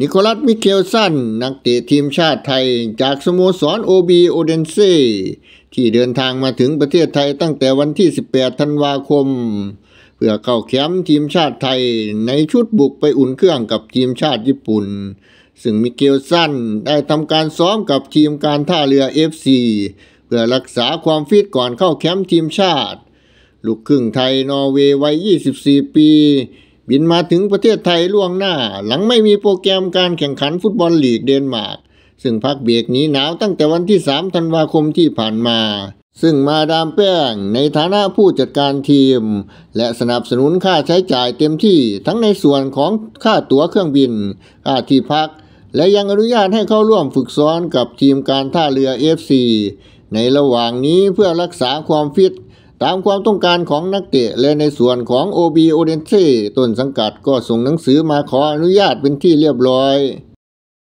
นิโคลัส มิเคลสัน นักเตะทีมชาติไทยจากสโมสรโอบีโอเดนเซ่ที่เดินทางมาถึงประเทศไทยตั้งแต่วันที่ 18 ธันวาคม เพื่อเข้าแคมป์ทีมชาติไทยในชุดบุกไปอุ่นเครื่องกับทีมชาติญี่ปุ่น ซึ่งมิเกลสันได้ทำการซ้อมกับทีมการท่าเรือเอฟซีเพื่อรักษาความฟิตก่อนเข้าแคมป์ทีมชาติลูกครึ่งไทยนอร์เวย์วัย 24 ปีบินมาถึงประเทศไทยล่วงหน้า หลังไม่มีโปรแกรมการแข่งขันฟุตบอลลีกเดนมาร์กซึ่งพักเบียกนี้หนาวตั้งแต่วันที่ 3 ธันวาคมที่ผ่านมา ซึ่งมาดามแป้งในฐานะผู้จัดการทีม และสนับสนุนค่าใช้จ่ายเต็มที่ ทั้งในส่วนของค่าตั๋วเครื่องบินค่าที่พัก และยังอนุญาตให้เข้าร่วมฝึกซ้อนกับทีมการท่าเรือเอฟซีในระหว่างนี้เพื่อรักษาความฟิตตามความต้องการของนักเตะและในส่วนของโอบ d โอเดนซต้นสังกัดก็ส่งหนังสือมาขออนุญาตเป็นที่เรียบร้อย